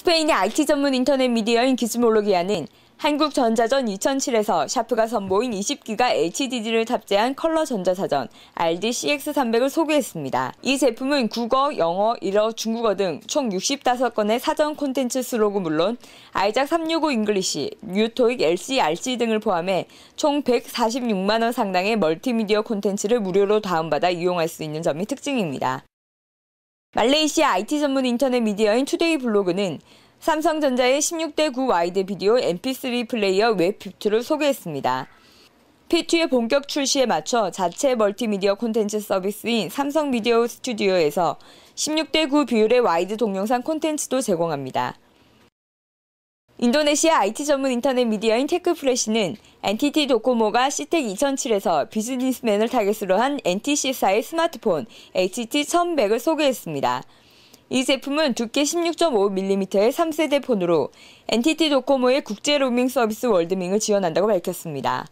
스페인의 IT 전문 인터넷 미디어인 기즈몰로기아는 한국전자전 2007에서 샤프가 선보인 20기가 HDD를 탑재한 컬러 전자사전 RDCX300을 소개했습니다. 이 제품은 국어, 영어, 일어, 중국어 등 총 65건의 사전 콘텐츠 수록은 물론 아이작 365 잉글리시, 뉴토익 LC, RC 등을 포함해 총 146만 원 상당의 멀티미디어 콘텐츠를 무료로 다운받아 이용할 수 있는 점이 특징입니다. 말레이시아 IT 전문 인터넷 미디어인 투데이 블로그는 삼성전자의 16대 9 와이드 비디오 MP3 플레이어 웹 뷰트를 소개했습니다. P2의 본격 출시에 맞춰 자체 멀티미디어 콘텐츠 서비스인 삼성 미디어 스튜디오에서 16대 9 비율의 와이드 동영상 콘텐츠도 제공합니다. 인도네시아 IT 전문 인터넷 미디어인 테크프레시는 NTT 도코모가 시텍 2007에서 비즈니스맨을 타겟으로 한 NTC사의 스마트폰 HT 1100을 소개했습니다. 이 제품은 두께 16.5mm의 3세대 폰으로 NTT 도코모의 국제 로밍 서비스 월드밍을 지원한다고 밝혔습니다.